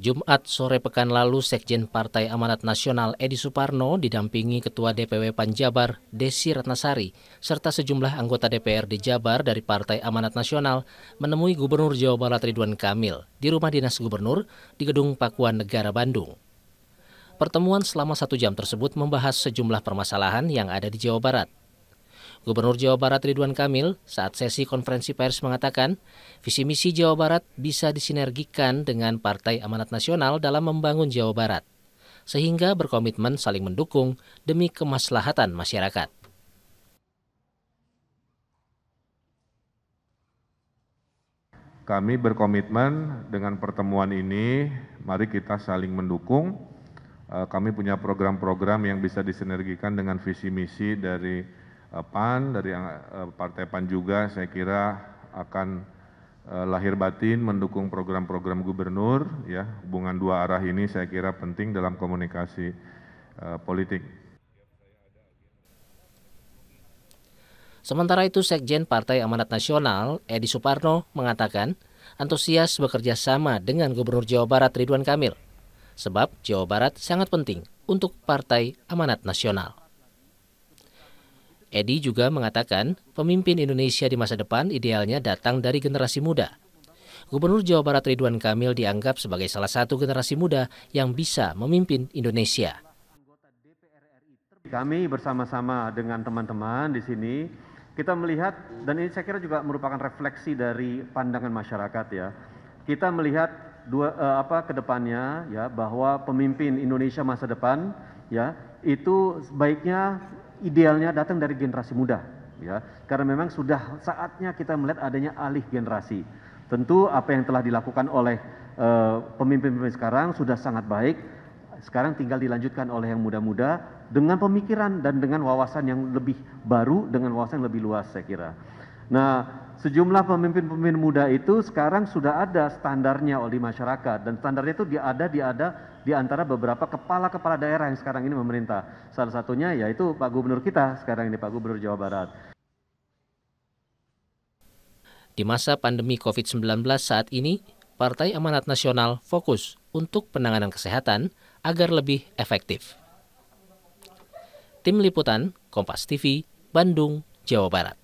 Jumat sore pekan lalu, Sekjen Partai Amanat Nasional Edi Suparno didampingi Ketua DPW Panjabar Desi Ratnasari serta sejumlah anggota DPRD Jabar dari Partai Amanat Nasional menemui Gubernur Jawa Barat Ridwan Kamil di rumah dinas Gubernur di Gedung Pakuan Negara Bandung. Pertemuan selama satu jam tersebut membahas sejumlah permasalahan yang ada di Jawa Barat. Gubernur Jawa Barat Ridwan Kamil saat sesi konferensi pers mengatakan, visi misi Jawa Barat bisa disinergikan dengan Partai Amanat Nasional dalam membangun Jawa Barat, sehingga berkomitmen saling mendukung demi kemaslahatan masyarakat. Kami berkomitmen dengan pertemuan ini, mari kita saling mendukung. Eh, kami punya program-program yang bisa disinergikan dengan visi misi dari Eh, PAN, dari eh, Partai PAN juga saya kira akan eh, lahir batin mendukung program-program gubernur ya. Hubungan dua arah ini saya kira penting dalam komunikasi politik. Sementara itu Sekjen Partai Amanat Nasional Edi Suparno mengatakan antusias bekerja sama dengan Gubernur Jawa Barat Ridwan Kamil sebab Jawa Barat sangat penting untuk Partai Amanat Nasional. Edi juga mengatakan, pemimpin Indonesia di masa depan idealnya datang dari generasi muda. Gubernur Jawa Barat Ridwan Kamil dianggap sebagai salah satu generasi muda yang bisa memimpin Indonesia. Kami bersama-sama dengan teman-teman di sini, kita melihat, dan ini saya kira juga merupakan refleksi dari pandangan masyarakat ya, kita melihat dua, eh, apa kedepannya ya bahwa pemimpin Indonesia masa depan ya itu sebaiknya idealnya datang dari generasi muda ya karena memang sudah saatnya kita melihat adanya alih generasi tentu apa yang telah dilakukan oleh eh, pemimpin-pemimpin uh, sekarang sudah sangat baik sekarang tinggal dilanjutkan oleh yang muda-muda dengan pemikiran dan dengan wawasan yang lebih baru dengan wawasan yang lebih luas saya kira Nah, sejumlah pemimpin-pemimpin muda itu sekarang sudah ada standarnya oleh masyarakat dan standarnya itu diada ada di antara beberapa kepala-kepala daerah yang sekarang ini memerintah. Salah satunya yaitu Pak Gubernur kita sekarang ini Pak Gubernur Jawa Barat. Di masa pandemi COVID-19 saat ini, Partai Amanat Nasional fokus untuk penanganan kesehatan agar lebih efektif. Tim Liputan, Kompas TV, Bandung, Jawa Barat.